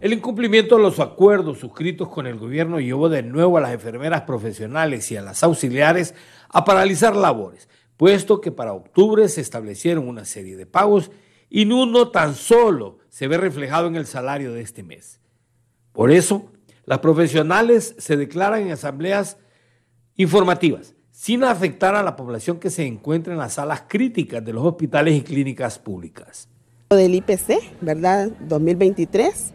El incumplimiento de los acuerdos suscritos con el gobierno llevó de nuevo a las enfermeras profesionales y a las auxiliares a paralizar labores, puesto que para octubre se establecieron una serie de pagos y uno tan solo se ve reflejado en el salario de este mes. Por eso, las profesionales se declaran en asambleas informativas, sin afectar a la población que se encuentra en las salas críticas de los hospitales y clínicas públicas. Del IPC, ¿verdad? 2023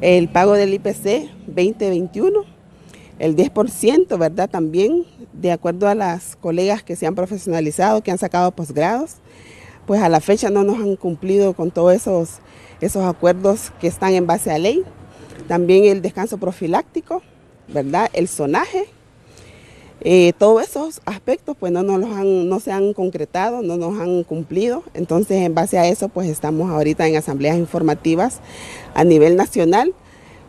el pago del IPC 2021, el 10%, ¿verdad? También, de acuerdo a las colegas que se han profesionalizado, que han sacado posgrados, pues a la fecha no nos han cumplido con todos esos, esos acuerdos que están en base a ley. También el descanso profiláctico, ¿verdad? El sonaje, eh, todos esos aspectos pues no, no los no se han concretado, no nos han cumplido. Entonces, en base a eso, pues estamos ahorita en asambleas informativas a nivel nacional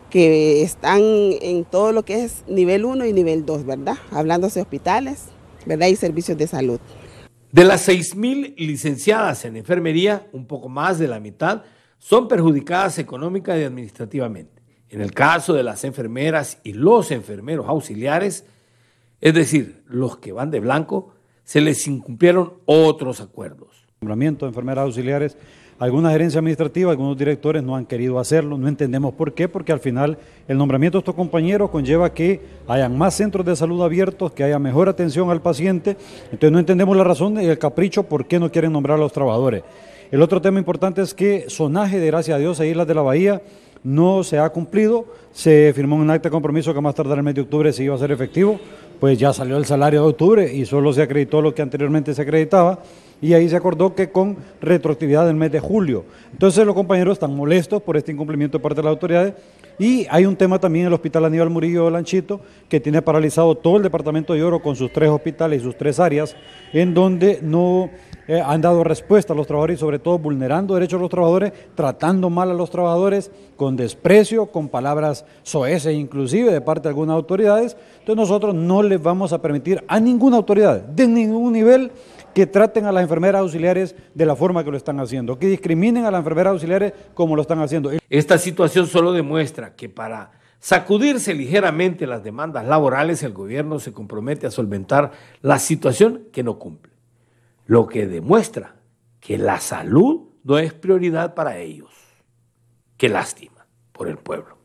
que están en todo lo que es nivel 1 y nivel 2, ¿verdad? Hablándose de hospitales, ¿verdad? Y servicios de salud. De las 6.000 licenciadas en enfermería, un poco más de la mitad son perjudicadas económica y administrativamente. En el caso de las enfermeras y los enfermeros auxiliares, es decir, los que van de blanco se les incumplieron otros acuerdos. Nombramiento de enfermeras auxiliares. alguna gerencia administrativa, algunos directores no han querido hacerlo, no entendemos por qué, porque al final el nombramiento de estos compañeros conlleva que hayan más centros de salud abiertos, que haya mejor atención al paciente, entonces no entendemos la razón y el capricho por qué no quieren nombrar a los trabajadores. El otro tema importante es que sonaje, de gracias a Dios, a e Islas de la Bahía no se ha cumplido, se firmó un acta de compromiso que más tardar el mes de octubre se iba a ser efectivo, pues ya salió el salario de octubre y solo se acreditó lo que anteriormente se acreditaba y ahí se acordó que con retroactividad el mes de julio. Entonces los compañeros están molestos por este incumplimiento de parte de las autoridades y hay un tema también en el Hospital Aníbal Murillo Lanchito que tiene paralizado todo el departamento de Oro con sus tres hospitales y sus tres áreas en donde no eh, han dado respuesta a los trabajadores y sobre todo vulnerando derechos de los trabajadores, tratando mal a los trabajadores con desprecio, con palabras soeces inclusive de parte de algunas autoridades. Entonces nosotros no les vamos a permitir a ninguna autoridad de ningún nivel que traten a las enfermeras auxiliares de la forma que lo están haciendo, que discriminen a las enfermeras auxiliares como lo están haciendo. Esta situación solo demuestra que para sacudirse ligeramente las demandas laborales, el gobierno se compromete a solventar la situación que no cumple, lo que demuestra que la salud no es prioridad para ellos. Qué lástima por el pueblo.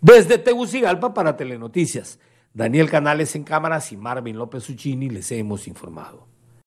Desde Tegucigalpa para Telenoticias, Daniel Canales en cámaras y Marvin López uccini les hemos informado.